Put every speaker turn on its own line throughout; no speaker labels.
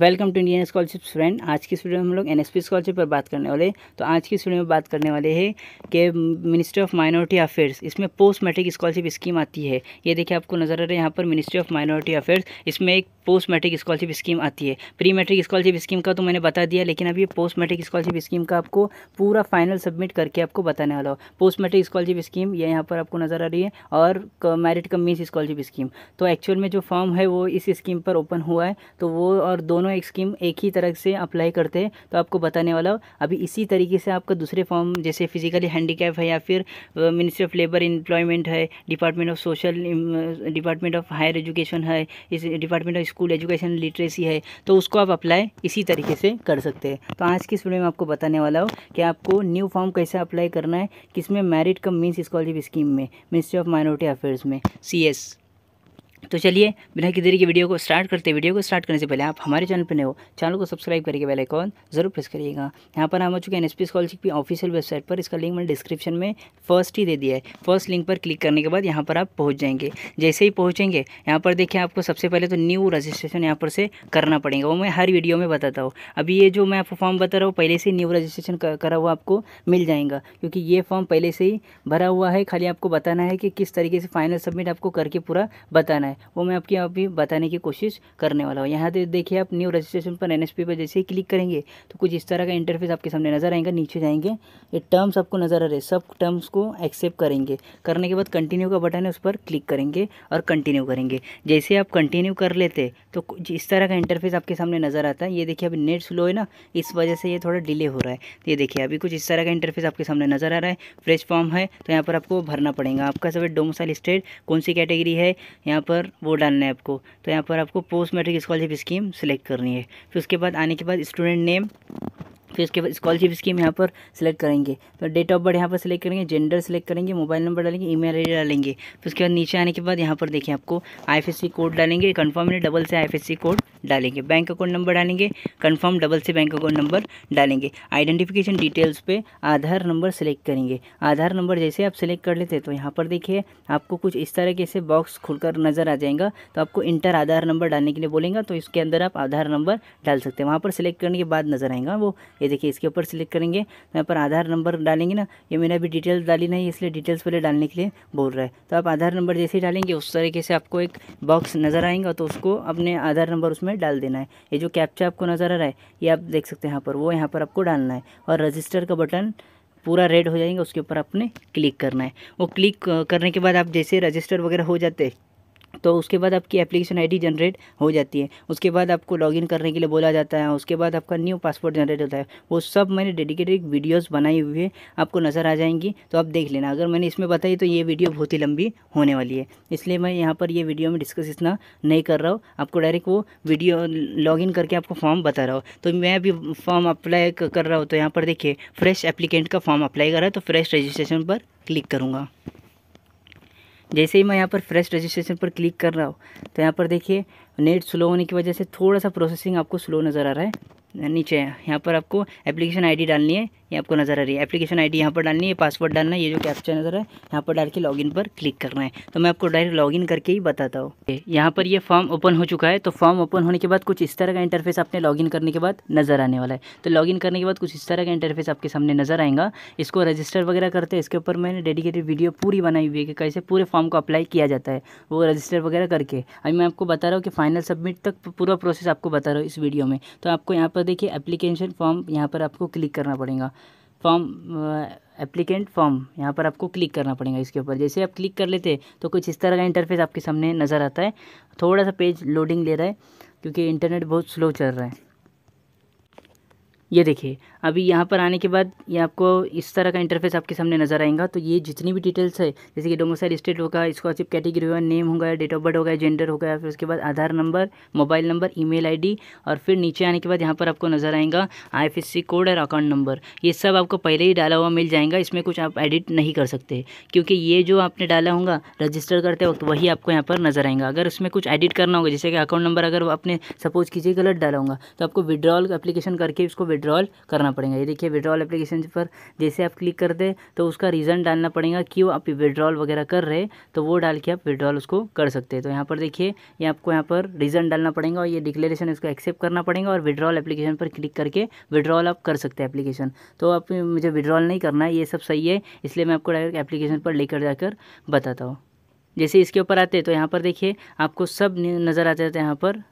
welcome to Indian scholarship friend आज की studio में हम लोग एन एस पी स्कॉलरशिप पर बात करने वाले तो आज की स्टूडियो में बात करने वाले हैं कि मिनिस्ट्री ऑफ माइनॉरिटी अफेयर्स इसमें पोस्ट मैट्रिक स्कॉलरशिप स्कीम आती है ये देखिए आपको नजर आ रहा है यहाँ पर मिनिस्ट्री ऑफ माइनॉरिटी अफेयर्स इसमें एक पोस्ट मैट्रिक स्कॉलरशिप स्कीम आती है प्री मैट्रिक स्कॉलरशिप स्कीम का तो मैंने बता दिया लेकिन अभी पोस्ट मैट्रिक स्कॉलरशिप स्कीम का आपको पूरा फाइनल सबमिट करके आपको बताने वाला हो पोस्ट मैट्रिक स्कॉलरशिप स्कीम ये यहाँ पर आपको नजर आ रही है और मेरिट कमीज स्कॉलरशिप स्कीम तो एक्चुअल में जो फॉर्म है वो इस स्कीम पर ओपन हुआ है तो वो और दोनों दोनों एक स्कीम एक ही तरह से अप्लाई करते हैं तो आपको बताने वाला हूँ अभी इसी तरीके से आपका दूसरे फॉर्म जैसे फिजिकली हैंडीकैप है या फिर मिनिस्ट्री ऑफ लेबर इंप्लॉयमेंट है department of social department of higher education है इस department of school education literacy है तो उसको आप अप्लाई इसी तरीके से कर सकते हैं तो आज की स्टूडियो में आपको बताने वाला हूँ कि आपको न्यू फॉर्म कैसे अप्लाई करना है किसमें merit cum means scholarship scheme में मिनिस्ट्री ऑफ माइनॉरिटी अफेयर्स में सी तो चलिए बिना की देरी के वीडियो को स्टार्ट करते वीडियो को स्टार्ट करने से पहले आप हमारे चैनल पर नए हो चैनल को सब्सक्राइब करके बेल आइकॉन जरूर प्रेस करिएगा यहाँ पर हम आ चुके हैं एन एस पी स्कॉलशिप की ऑफिशियल वेबसाइट पर इसका लिंक मैंने डिस्क्रिप्शन में फर्स्ट ही दे दिया है फर्स्ट लिंक पर क्लिक करने के बाद यहाँ पर आप पहुँच जाएंगे जैसे ही पहुँचेंगे यहाँ पर देखिए आपको सबसे पहले तो न्यू रजिस्ट्रेशन यहाँ पर से करना पड़ेगा वो मैं हर वीडियो में बताता हूँ अभी ये जो मैं आपको फॉर्म बता रहा हूँ पहले से न्यू रजिस्ट्रेशन करा हुआ आपको मिल जाएगा क्योंकि ये फॉर्म पहले से ही भरा हुआ है खाली आपको बताना है कि किस तरीके से फाइनल सबमिट आपको करके पूरा बताना है है वो मैं आपकी भी बताने की कोशिश करने वाला हूँ यहाँ देखिए आप न्यू रजिस्ट्रेशन पर एन पर जैसे ही क्लिक करेंगे तो कुछ इस तरह का इंटरफेस आपके सामने नजर आएगा नीचे जाएंगे ये टर्म्स आपको नजर आ रहे सब टर्म्स को एक्सेप्ट करेंगे करने के बाद कंटिन्यू का बटन है उस पर क्लिक करेंगे और कंटिन्यू करेंगे जैसे आप कंटिन्यू कर लेते तो इस तरह का इंटरफेस आपके सामने नजर आता है ये देखिए अभी नेट स्लो है ना इस वजह से ये थोड़ा डिले हो रहा है तो ये देखिए अभी कुछ इस तरह का इंटरफेस आपके सामने नजर आ रहा है फ्रेश फॉर्म है तो यहाँ पर आपको भरना पड़ेगा आपका सब डोमसाइल स्टेट कौन सी कैटेगरी है यहाँ पर पर वो डालना है आपको तो यहाँ पर आपको post matric scholarship scheme select करनी है फिर उसके बाद आने के बाद स्टूडेंट नेम फिर इसके बाद स्कॉलरशिप स्कीम यहाँ पर सिलेक्ट करेंगे तो डेट ऑफ बर्थ यहाँ पर सेलेक्ट करेंगे जेंडर सेलेक्ट करेंगे मोबाइल नंबर डालेंगे ईमेल आईडी डालेंगे फिर उसके बाद नीचे आने के बाद यहाँ पर देखिए आपको आईएफएससी कोड डालेंगे कन्फर्म नहीं डबल से आईएफएससी कोड डालेंगे बैंक अकाउंट नंबर डालेंगे कन्फर्म डबल से बैंक अकाउंट नंबर डालेंगे आइडेंटिफिकेशन डिटेल्स पर आधार नंबर सेलेक्ट करेंगे आधार नंबर जैसे आप सेलेक्ट कर लेते तो यहाँ पर देखिए आपको कुछ इस तरह के बॉक्स खुलकर नज़र आ जाएगा तो आपको इंटर आधार नंबर डालने के लिए बोलेंगे तो इसके अंदर आप आधार नंबर डाल सकते हैं वहाँ पर सिलेक्ट करने के बाद नज़र आएगा वो ये देखिए इसके ऊपर सिलेक्ट करेंगे तो यहाँ पर आधार नंबर डालेंगे ना ये मैंने अभी डिटेल्स डाली नहीं इसलिए डिटेल्स पहले डालने के लिए बोल रहा है तो आप आधार नंबर जैसे ही डालेंगे उस तरीके से आपको एक बॉक्स नज़र आएगा तो उसको अपने आधार नंबर उसमें डाल देना है ये जो कैप्चा आपको नज़र आ रहा है ये आप देख सकते हैं यहाँ पर वो यहाँ पर आपको डालना है और रजिस्टर का बटन पूरा रेड हो जाएगा उसके ऊपर आपने क्लिक करना है वो क्लिक करने के बाद आप जैसे रजिस्टर वगैरह हो जाते हैं तो उसके बाद आपकी एप्लीकेशन आईडी जनरेट हो जाती है उसके बाद आपको लॉगिन करने के लिए बोला जाता है उसके बाद आपका न्यू पासपोर्ट जनरेट होता है वो सब मैंने डेडिकेटेड वीडियोज़ बनाई हुई है आपको नज़र आ जाएंगी तो आप देख लेना अगर मैंने इसमें बताई तो ये वीडियो बहुत ही लंबी होने वाली है इसलिए मैं यहाँ पर ये वीडियो में डिस्कस इतना नहीं कर रहा हूँ आपको डायरेक्ट वो वीडियो लॉग करके आपको फॉर्म बता रहा हूँ तो मैं अभी फॉर्म अप्लाई कर रहा हूँ तो यहाँ पर देखिए फ्रेश एप्लीकेंट का फॉर्म अप्लाई कर रहा है तो फ्रेश रजिस्ट्रेशन पर क्लिक करूँगा जैसे ही मैं यहाँ पर फ्रेश रजिस्ट्रेशन पर क्लिक कर रहा हूँ तो यहाँ पर देखिए नेट स्लो होने की वजह से थोड़ा सा प्रोसेसिंग आपको स्लो नज़र आ रहा है नीचे यहाँ पर आपको एप्लीकेशन आईडी डालनी है ये आपको नज़र आ रही है एप्लीकेशन आईडी यहाँ पर डालनी है पासवर्ड डालना है ये जो कैप्चर नज़र है यहाँ पर डाल के लॉगिन पर क्लिक करना है तो मैं आपको डायरेक्ट लॉगिन करके ही बताता हूँ यहाँ पर ये फॉर्म ओपन हो चुका है तो फॉर्म ओपन होने के बाद कुछ इस तरह का इंटरफेस आपने लॉगिन करने के बाद नज़र आने वाला है तो लॉगिन करने के बाद कुछ इस तरह का इंटरफेस आपके सामने नज़र आएगा इसको रजिस्टर वगैरह करते हैं इसके ऊपर मैंने डेडिकेटेड वीडियो पूरी बनाई हुई है कि कैसे पूरे फॉर्म को अप्लाई किया जाता है वो रजिस्टर वगैरह करके अभी मैं आपको बता रहा हूँ कि फाइनल सबमिट तक पूरा प्रोसेस आपको बता रहा हूँ इस वीडियो में तो आपको यहाँ पर देखिए एप्लीकेशन फॉर्म यहाँ पर आपको क्लिक करना पड़ेगा फॉर्म एप्लीकेंट फॉर्म यहाँ पर आपको क्लिक करना पड़ेगा इसके ऊपर जैसे आप क्लिक कर लेते तो कुछ इस तरह का इंटरफेस आपके सामने नज़र आता है थोड़ा सा पेज लोडिंग ले रहा है क्योंकि इंटरनेट बहुत स्लो चल रहा है ये देखिए अभी यहाँ पर आने के बाद ये आपको इस तरह का इंटरफेस आपके सामने नजर आएगा तो ये जितनी भी डिटेल्स है जैसे कि डोमोसाइल स्टेट होगा स्कॉलरशिप कैटेगरी होगा नेम होगा डेट ऑफ बर्थ होगा जेंडर होगा फिर उसके बाद Aadhaar number mobile number I D और फिर नीचे आने के बाद यहाँ पर आपको नजर आएगा सी कोड और अकाउंट नंबर ये सब आपको पहले ही डाला हुआ मिल जाएगा इसमें कुछ आप एडिट नहीं कर सकते क्योंकि ये जो आपने डाला होगा रजिस्टर करते वक्त वही आपको यहाँ पर नजर आएगा अगर उसमें कुछ एडिट करना होगा जैसे कि अकाउंट नंबर अगर आपने सपोज कीजिए गलत डाला होगा तो आपको विड्रॉल एप्लीकेशन करके उसको विड्रॉल करना पड़ेगा ये देखिए विड्रॉल एप्लीकेशन पर जैसे आप क्लिक कर दे तो उसका रीज़न डालना पड़ेगा क्यों आप विड्रॉल वगैरह कर रहे तो वो डाल के आप विड्रॉल उसको कर सकते हैं तो यहाँ पर देखिए ये आपको यहाँ पर रीज़न डालना पड़ेगा और ये डिक्लेरेशन इसको एक्सेप्ट करना पड़ेगा और विड्रॉल एप्लीकेशन पर क्लिक करके विड्रॉल आप कर सकते हैं एप्लीकेशन तो आप मुझे विड्रॉल नहीं करना है ये सब सही है इसलिए मैं आपको डायरेक्ट एप्लीकेशन पर लेकर जाकर बताता हूँ जैसे इसके ऊपर आते तो यहाँ पर देखिए आपको सब नज़र आ जाता है तो यहाँ पर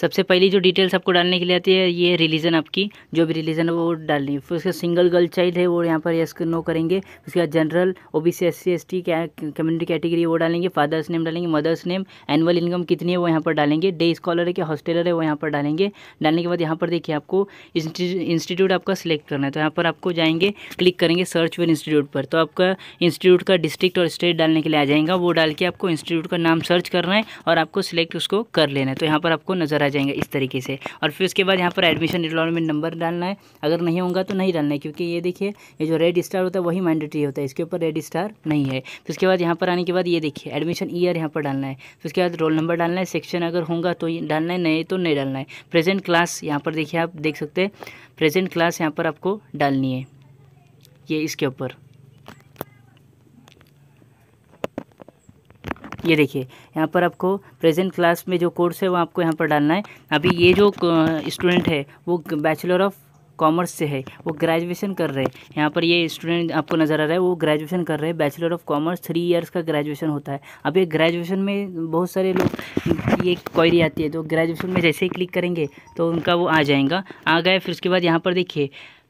सबसे पहली जो डिटेल्स आपको डालने के लिए आती है ये रिलीजन आपकी जो भी रिलीजन है वो डालनी है फिर उसका सिंगल गर्ल चाइल्ड है वो यहाँ पर यस नो करेंगे उसके बाद general O B C S C S T community category वो डालेंगे फादर्स नेम डालेंगे मदर्स नेम एनुअल इनकम कितनी है वो यहाँ पर डालेंगे डे स्कॉलर है कि हॉस्टेलर है वो यहाँ पर डालेंगे डालने के बाद यहाँ पर देखिए आपको इंस्टीट्यूट आपका सिलेक्ट करना है तो यहाँ पर आपको जाएंगे क्लिक करेंगे सर्च विद इंस्टीट्यूट पर तो आपका इंस्टीट्यूट का डिस्ट्रिक्ट और स्टेट डालने के लिए आ जाएगा वो डाल के आपको इंस्टीट्यूट का नाम सर्च करना है और आपको सिलेक्ट उसको कर लेना है तो यहाँ पर आपको नजर आए आ जाएंगे इस तरीके से और फिर उसके बाद यहाँ पर एडमिशन इनरोलमेंट नंबर डालना है अगर नहीं होगा तो नहीं डालना है क्योंकि ये देखिए ये जो रेड स्टार होता है वही मैंडेटरी होता है इसके ऊपर रेड स्टार नहीं है फिर उसके बाद यहाँ पर आने के बाद ये देखिए एडमिशन ईयर यहाँ पर डालना है फिर उसके बाद रोल नंबर डालना है सेक्शन अगर होगा तो डालना है नहीं तो नहीं डालना है प्रेजेंट क्लास यहाँ पर देखिए आप देख सकते हैं प्रेजेंट क्लास यहाँ पर आपको डालनी है ये इसके ऊपर ये देखिए यहाँ पर आपको प्रेजेंट क्लास में जो कोर्स है वो आपको यहाँ पर डालना है अभी ये जो स्टूडेंट है वो बैचलर ऑफ कॉमर्स से है वो ग्रेजुएशन कर रहे हैं यहाँ पर ये स्टूडेंट आपको नज़र आ रहा है वो ग्रेजुएशन कर रहे हैं bachelor of commerce three years का ग्रेजुएशन होता है अब ये ग्रेजुएशन में बहुत सारे लोग ये क्वारी आती है तो ग्रेजुएशन में जैसे ही क्लिक करेंगे तो उनका वो आ जाएगा आ गए फिर उसके बाद यहाँ पर देखिए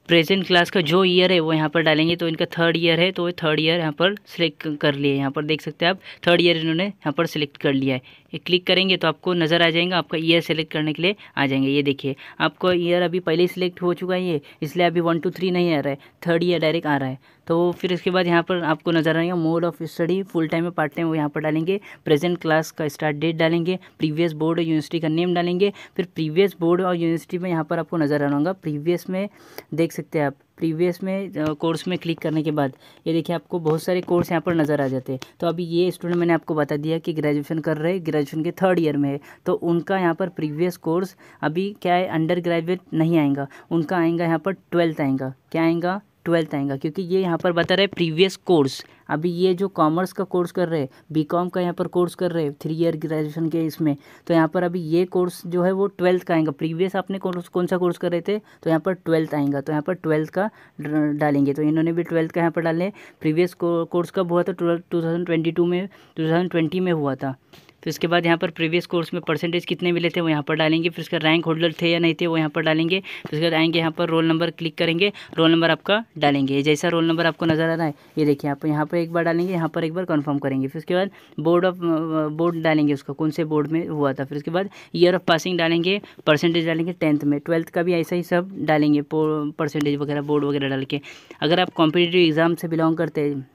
प्रेजेंट क्लास का जो ईयर है वो यहाँ पर डालेंगे तो इनका थर्ड ईयर है तो थर्ड ईयर यहाँ पर सिलेक्ट कर लिए यहाँ पर देख सकते हैं आप थर्ड ईयर इन्होंने यहाँ पर सिलेक्ट कर लिया है ये क्लिक करेंगे तो आपको नज़र आ जाएगा आपका ईयर सेलेक्ट करने के लिए आ जाएंगे ये देखिए आपका ईयर अभी पहले ही सिलेक्ट हो चुका है ये इसलिए अभी वन टू थ्री नहीं आ रहा है थर्ड ईयर डायरेक्ट आ रहा है तो फिर इसके बाद यहाँ पर आपको नजर आएगा mode of study full time में पार्ट टाइम वो यहाँ पर डालेंगे प्रेजेंट क्लास का स्टार्ट डेट डालेंगे प्रीवियस बोर्ड और यूनिवर्सिटी का नेम डालेंगे फिर प्रीवियस बोर्ड और यूनिवर्सिटी में यहाँ पर आपको नजर आना होगा प्रीवियस में देख सकते हैं आप प्रीवियस में कोर्स में क्लिक करने के बाद ये देखिए आपको बहुत सारे कोर्स यहाँ पर नज़र आ जाते हैं तो अभी ये स्टूडेंट मैंने आपको बता दिया कि ग्रेजुएशन कर रहे ग्रेजुएशन के थर्ड ईयर में है तो उनका यहाँ पर प्रीवियस कोर्स अभी क्या है अंडर ग्रेजुएट नहीं आएगा उनका आएगा यहाँ पर ट्वेल्थ आएगा क्या आएगा ट्वेल्थ आएगा क्योंकि ये यहाँ पर बता रहे प्रीवियस कोर्स अभी ये जो कॉमर्स का कोर्स कर रहे हैं बीकॉम का यहाँ पर कोर्स कर रहे हैं थ्री ईयर ग्रेजुएशन के इसमें तो यहाँ पर अभी ये कोर्स जो है वो ट्वेल्थ का आएगा प्रीवियस आपने कोर्स कौन सा कोर्स कर रहे थे तो यहाँ पर ट्वेल्थ आएगा तो यहाँ पर ट्वेल्थ का डालेंगे तो इन्होंने भी ट्वेल्थ का यहाँ पर डाले प्रीवियस कोर्स का हुआ था ट्वेल्थ टू में टू में हुआ था फिर उसके बाद यहाँ पर प्रीवियस कोर्स में परसेंटेज कितने मिले थे वो यहाँ पर डालेंगे फिर उसका रैंक होल्डर थे या नहीं थे वो यहाँ पर डालेंगे फिर उसके बाद आएंगे यहाँ पर रोल नंबर क्लिक करेंगे रोल नंबर आपका डालेंगे जैसा रोल नंबर आपको नज़र आ रहा है ये देखिए आप यहाँ पर एक बार डालेंगे यहाँ पर एक बार कन्फर्म करेंगे फिर उसके बाद बोर्ड ऑफ बोर्ड डालेंगे उसका कौन से बोर्ड में हुआ था फिर उसके बाद ईयर ऑफ पासिंग डालेंगे परसेंटेज डालेंगे टेंथ में ट्वेल्थ का भी ऐसा ही सब डालेंगे परसेंटेज वगैरह बोर्ड वगैरह डाल के अगर आप कॉम्पिटेटिव एग्ज़ाम से बिलोंग करते हैं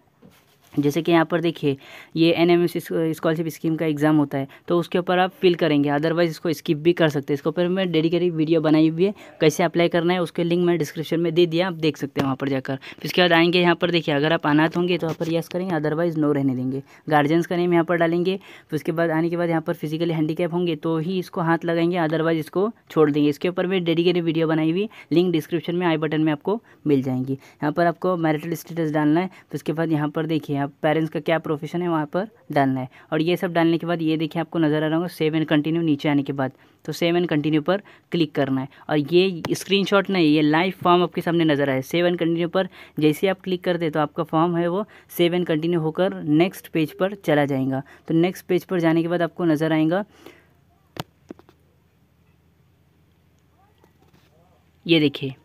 जैसे कि यहाँ पर देखिए ये N M S scholarship scheme का एग्ज़ाम होता है तो उसके ऊपर आप फिल करेंगे अदरवाइज़ इसको स्किप भी कर सकते हैं इसके ऊपर मैं डेडिकेटेड वीडियो बनाई हुई है कैसे अप्लाई करना है उसके लिंक मैं डिस्क्रिप्शन में दे दिया आप देख सकते हैं वहाँ पर जाकर फिर उसके बाद आएंगे यहाँ पर देखिए अगर आप अनाथ होंगे तो वहाँ पर यस करेंगे अदरवाइज़ नो रहने देंगे गार्जियंस का नेम यहाँ पर डालेंगे फिर उसके बाद आने के बाद यहाँ पर फिजिकली हैंडीकैप होंगे तो ही इसको हाथ लगाएंगे अदरवाइज़ इसको छोड़ देंगे इसके ऊपर मैं डेडिकेटेड वीडियो बनाई हुई लिंक डिस्क्रिप्शन में आई बटन में आपको मिल जाएंगी यहाँ पर आपको मैरिटल स्टेटस डालना है फिर उसके बाद यहाँ पर देखिए अब पेरेंट्स का क्या प्रोफेशन है वहाँ पर डालना है और ये सब डालने के बाद ये देखिए आपको नज़र आ रहा होगा सेव एंड कंटिन्यू नीचे आने के बाद तो सेव एंड कंटिन्यू पर क्लिक करना है और ये स्क्रीन शॉट नहीं ये लाइव फॉर्म आपके सामने नज़र आए सेव एंड कंटिन्यू पर जैसे आप क्लिक करते तो आपका फॉर्म है वो सेव एंड कंटिन्यू होकर नेक्स्ट पेज पर चला जाएगा तो नेक्स्ट पेज पर जाने के बाद आपको नज़र आएगा ये देखिए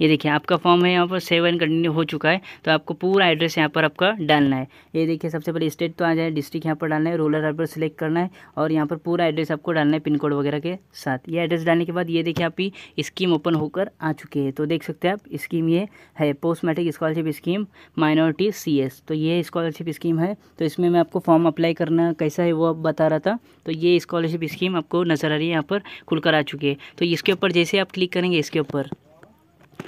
ये देखिए आपका फॉर्म है यहाँ पर सेव एंड कंटिन्यू हो चुका है तो आपको पूरा एड्रेस यहाँ पर आपका डालना है ये देखिए सबसे पहले स्टेट तो आ जाए डिस्ट्रिक्ट यहाँ पर डालना है रूरल यहाँ पर सिलेक्ट करना है और यहाँ पर पूरा एड्रेस आपको डालना है पिन कोड वगैरह के साथ ये एड्रेस डालने के बाद ये देखिए आपकी स्कीम ओपन होकर आ चुकी है तो देख सकते हैं आप स्कीम ये है post matric scholarship scheme minority सी तो ये स्कॉलरशिप स्कीम है तो इसमें मैं आपको फॉर्म अप्लाई करना कैसा है वो आप बता रहा था तो ये स्कॉलरशिप स्कीम आपको नज़र आ रही है यहाँ पर खुलकर आ चुकी है तो इसके ऊपर जैसे आप क्लिक करेंगे इसके ऊपर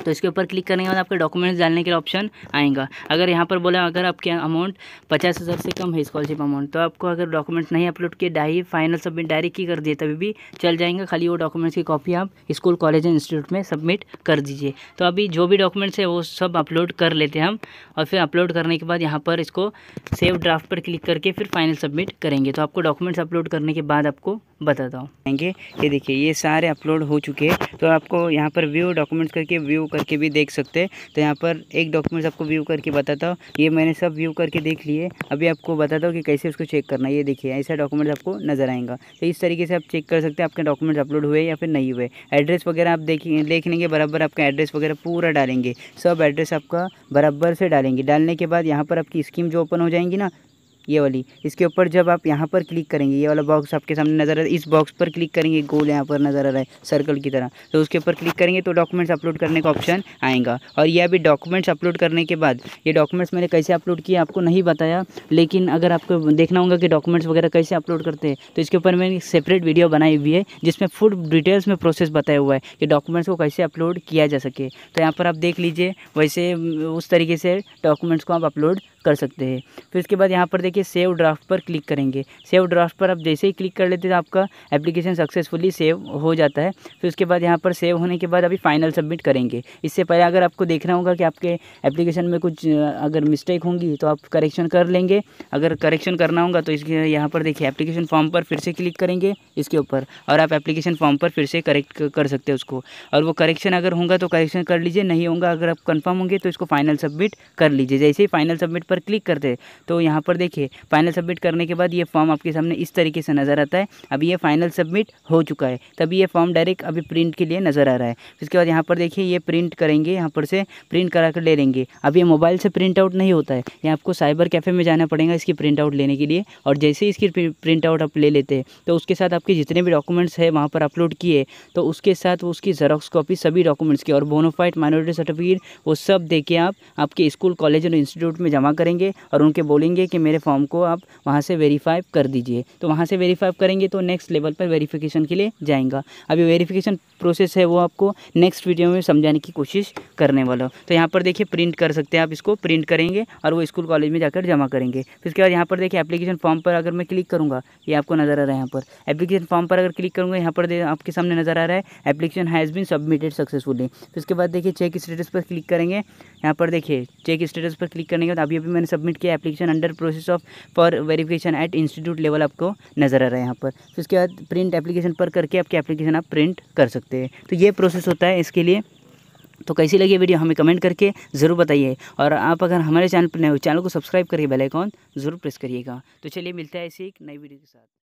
तो इसके ऊपर क्लिक करने के बाद आपके डॉक्यूमेंट्स डालने के ऑप्शन आएगा अगर यहाँ पर बोला अगर आपके अमाउंट पचास हज़ार से कम है स्कॉलरशिप अमाउंट तो आपको अगर डॉक्यूमेंट्स नहीं अपलोड किए डाई फाइनल सबमिट डायरेक्ट ही कर दिए तभी भी चल जाएंगे खाली वो डॉक्यूमेंट्स की कॉपी आप स्कूल कॉलेज इंस्टीट्यूट में सबमिट कर दीजिए तो अभी जो भी डॉक्यूमेंट्स है वो सब अपलोड कर लेते हैं हम और फिर अपलोड करने के बाद यहाँ पर इसको सेव ड्राफ्ट पर क्लिक करके फिर फाइनल सबमिट करेंगे तो आपको डॉक्यूमेंट्स अपलोड करने के बाद आपको बताता हूँ आएंगे ये देखिए ये सारे अपलोड हो चुके हैं तो आपको यहाँ पर व्यू डॉक्यूमेंट्स करके व्यू करके भी देख सकते हैं तो यहाँ पर एक डॉक्यूमेंट्स आपको व्यू करके बताता हूँ ये मैंने सब व्यू करके देख लिए अभी आपको बताता हूँ कि कैसे उसको चेक करना है ये देखिए ऐसा डॉक्यूमेंट्स आपको नजर आएगा तो इस तरीके से आप चेक कर सकते हैं आपके डॉक्यूमेंट्स अपलोड हुए या फिर नहीं हुए एड्रेस वगैरह आप देखेंगे देख लेंगे बराबर आपका एड्रेस वगैरह पूरा डालेंगे सब एड्रेस आपका बराबर से डालेंगे डालने के बाद यहाँ पर आपकी स्कीम जो ओपन हो जाएंगी ना ये वाली इसके ऊपर जब आप यहाँ पर क्लिक करेंगे ये वाला बॉक्स आपके सामने नज़र आ रहा है इस बॉक्स पर क्लिक करेंगे गोल यहाँ पर नज़र आ रहा है सर्कल की तरह तो उसके ऊपर क्लिक करेंगे तो डॉक्यूमेंट्स अपलोड करने का ऑप्शन आएगा और ये अभी डॉक्यूमेंट्स अपलोड करने के बाद ये डॉक्यूमेंट्स मैंने कैसे अपलोड किए आपको नहीं बताया लेकिन अगर आपको देखना होगा कि डॉक्यूमेंट्स वगैरह कैसे अपलोड करते हैं तो इसके ऊपर मैंने एक सेपरेट वीडियो बनाई हुई है जिसमें फुल डिटेल्स में प्रोसेस बताया हुआ है कि डॉक्यूमेंट्स को कैसे अपलोड किया जा सके तो यहाँ पर आप देख लीजिए वैसे उस तरीके से डॉक्यूमेंट्स को आप अपलोड कर सकते हैं फिर उसके बाद यहाँ पर देख कि सेव ड्राफ्ट पर क्लिक करेंगे सेव ड्राफ्ट पर आप जैसे ही क्लिक कर लेते हैं तो आपका एप्लीकेशन सक्सेसफुली सेव हो जाता है फिर उसके बाद यहाँ पर सेव होने के बाद अभी फाइनल सबमिट करेंगे इससे पहले अगर आपको देखना होगा कि आपके एप्लीकेशन में कुछ अगर मिस्टेक होंगी तो आप करेक्शन कर लेंगे अगर करेक्शन करना होगा तो इसके यहाँ पर देखिए एप्लीकेशन फॉर्म पर फिर से क्लिक करेंगे इसके ऊपर और आप एप्लीकेशन फॉर्म पर फिर से करेक्ट कर सकते हैं उसको और वो करेक्शन अगर होगा तो करेक्शन कर लीजिए नहीं होगा अगर आप कन्फर्म होंगे तो इसको फाइनल सबमिट कर लीजिए जैसे ही फाइनल सबमिट पर क्लिक करते तो यहाँ पर देखिए देखिए फाइनल सबमिट करने के बाद ये फॉर्म आपके सामने इस तरीके से नज़र आता है अभी ये फाइनल सबमिट हो चुका है तभी ये फॉर्म डायरेक्ट अभी प्रिंट के लिए नज़र आ रहा है उसके बाद यहाँ पर देखिए ये प्रिंट करेंगे यहाँ पर से प्रिंट करा कर ले लेंगे अब ये मोबाइल से प्रिंट आउट नहीं होता है यहाँ आपको साइबर कैफ़े में जाना पड़ेगा इसकी प्रिंट आउट लेने के लिए और जैसे ही इसकी प्रिंट आउट आप ले लेते हैं तो उसके साथ आपके जितने भी डॉक्यूमेंट्स है वहाँ पर अपलोड किए तो उसके साथ उसकी जेरोक्स कॉपी सभी डॉक्यूमेंट्स की और बोनोफाइट माइनॉरिटी सर्टिफिकेट वो सब दे आप आपके स्कूल कॉलेज और इंस्टीट्यूट में जमा करेंगे और उनके बोलेंगे कि मेरे फॉर्म फॉर्म को आप वहाँ से वेरीफाई कर दीजिए तो वहाँ से वेरीफाई करेंगे तो नेक्स्ट लेवल पर वेरीफिकेशन के लिए जाएंगा अभी वेरीफिकेशन प्रोसेस है वो आपको नेक्स्ट वीडियो में समझाने की कोशिश करने वाला हूँ तो यहाँ पर देखिए प्रिंट कर सकते हैं आप इसको प्रिंट करेंगे और वो स्कूल कॉलेज में जाकर जमा करेंगे फिर उसके बाद यहाँ पर देखिए एप्लीकेशन फॉर्म पर अगर मैं क्लिक करूँगा ये आपको नज़र आ रहा है यहाँ पर एप्लीकेशन फॉर्म पर अगर क्लिक करूँगा यहाँ पर आपके सामने नज़र आ रहा है application has been submitted successfully फिर उसके बाद देखिए चेक स्टेटस पर क्लिक करेंगे यहाँ पर देखिए चेक स्टेटस पर क्लिक करने के बाद अभी अभी मैंने सबमिट किया application under process of for verification at institute level आपको नज़र आ रहा है यहाँ पर तो इसके बाद प्रिंट एप्लीकेशन पर करके आपकी एप्लीकेशन आप प्रिंट कर सकते हैं तो ये प्रोसेस होता है इसके लिए तो कैसी लगी वीडियो हमें कमेंट करके ज़रूर बताइए और आप अगर हमारे चैनल पर नए हो चैनल को सब्सक्राइब करके बेल आइकॉन ज़रूर प्रेस करिएगा तो चलिए मिलता है ऐसे एक नई वीडियो के साथ